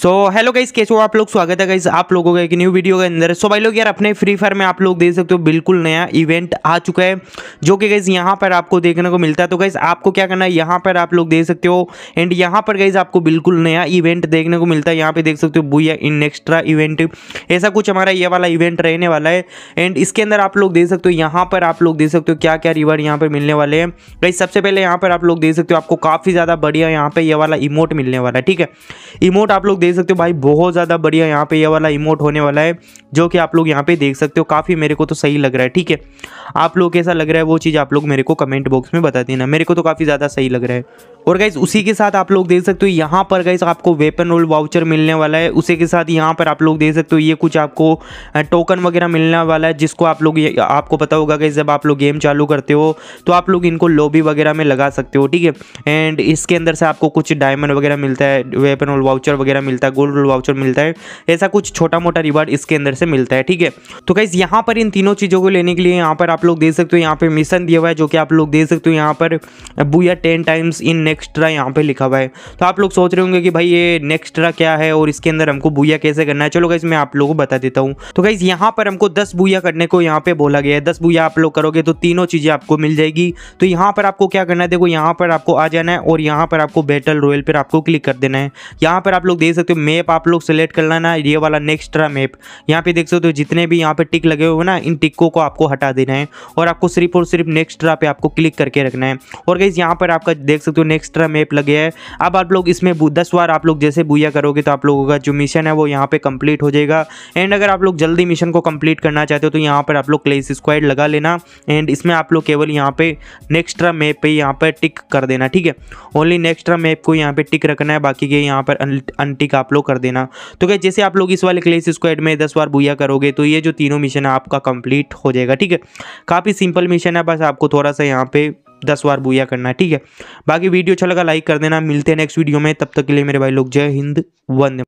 so hello guys कैसे हो आप लोग स्वागत है गाइस आप लोगों का एक न्यू वीडियो के अंदर सो so, भाई लोग यार अपने फ्री फायर में आप लोग देख सकते हो बिल्कुल नया इवेंट आ चुका है जो कि गाइस यहाँ पर आपको देखने को मिलता है तो गाइस आपको क्या करना है यहां पर आप लोग देख सकते हो एंड यहाँ पर गाइस आपको बिल्कुल नया इवेंट देखने को मिलता है यहाँ पे देख सकते हो बुआ इन एक्स्ट्रा इवेंट ऐसा कुछ हमारा ये वाला इवेंट रहने वाला है एंड इसके अंदर आप लोग देख सकते हो यहाँ पर आप लोग देख सकते हो क्या क्या रिवार्ड यहाँ पर मिलने वाले हैं गाइस सबसे पहले यहाँ पर आप लोग देख सकते हो आपको काफ़ी ज़्यादा बढ़िया यहाँ पर ये वाला इमोट मिलने वाला है ठीक है इमोट आप लोग देख सकते हो भाई बहुत ज़्यादा बढ़िया यहाँ पे ये वाला इमोट होने वाला है जो कि आप लोग यहाँ पे देख सकते हो काफ़ी मेरे को तो सही लग रहा है ठीक है आप लोग कैसा लग रहा है वो चीज़ आप लोग मेरे को कमेंट बॉक्स में बता देना मेरे को तो काफ़ी ज़्यादा सही लग रहा है और गाइज उसी के साथ आप लोग देख सकते हो यहाँ पर गाइज आपको वेपन रोल वाउचर मिलने वाला है उसी के साथ यहाँ पर आप लोग देख सकते हो ये कुछ आपको टोकन वगैरह मिलने वाला है जिसको आप लोग आपको पता होगा गाइज जब आप लोग गेम चालू करते हो तो आप लोग इनको लॉबी वगैरह में लगा सकते हो ठीक है एंड इसके अंदर से आपको कुछ डायमंड वगैरह मिलता है वेपन रोल वाउचर वगैरह मिलता है गोल्ड रोल वाउचर मिलता है ऐसा कुछ छोटा मोटा रिवार्ड इसके अंदर से मिलता है ठीक है तो गाइज यहाँ पर इन तीनों चीज़ों को लेने के लिए यहाँ पर आप लोग देख सकते हो यहाँ पर मिशन दिया हुआ है जो कि आप लोग देख सकते हो यहाँ पर बुया टेन टाइम्स इन नेक्स्ट्रा यहाँ पे लिखा हुआ है तो आप लोग सोच रहे होंगे कि भाई ये नेक्स्ट्रा क्या है और इसके अंदर हमको बुया कैसे करना है चलो गाइज मैं आप लोगों को बता देता हूँ तो गाइज यहाँ पर हमको दस बुया करने को यहाँ पे बोला गया है दस बुया आप लोग करोगे तो तीनों चीज़ें आपको मिल जाएगी तो यहाँ पर आपको क्या करना है देखो यहाँ पर आपको आ जाना है और यहाँ पर आपको बैटल रॉयल पर आपको क्लिक कर देना है यहाँ पर आप लोग देख सकते हो मैप आप लोग सेलेक्ट कर लेना ये वाला नेक्स्ट्रा मैप यहाँ पे देख सकते हो जितने भी यहाँ पे टिक लगे हुए ना इन टिक्कों को आपको हटा देना है और आपको सिर्फ और सिर्फ नेक्स्ट्रा पे आपको क्लिक करके रखना है और गाइज यहाँ पर आपका देख सकते हो नेक्स्ट एक्स्ट्रा मैप लगे है अब आप लोग इसमें दस बार आप लोग जैसे बुया करोगे तो आप लोगों का जो मिशन है वो यहाँ पे कंप्लीट हो जाएगा एंड अगर आप लोग जल्दी मिशन को कंप्लीट करना चाहते हो तो यहाँ पर आप लोग क्लेस स्क्वाइड लगा लेना एंड इसमें आप लोग केवल यहाँ पे नेक्स्ट्रा मैप पे यहाँ पर टिक कर देना ठीक है ओनली नेक्स्ट्रा मैप को यहाँ पे टिक रखना है बाकी के यहाँ पर अनटिक आप लोग कर देना तो क्या जैसे आप लोग इस वाले क्लेस स्क्वाइड में दस बार बुया करोगे तो ये जो तीनों मिशन है आपका कंप्लीट हो जाएगा ठीक है काफ़ी सिंपल मिशन है बस आपको थोड़ा सा यहाँ पे दस बार बुया करना है ठीक है बाकी वीडियो अच्छा लगा लाइक कर देना मिलते हैं नेक्स्ट वीडियो में तब तक के लिए मेरे भाई लोग जय हिंद वंदे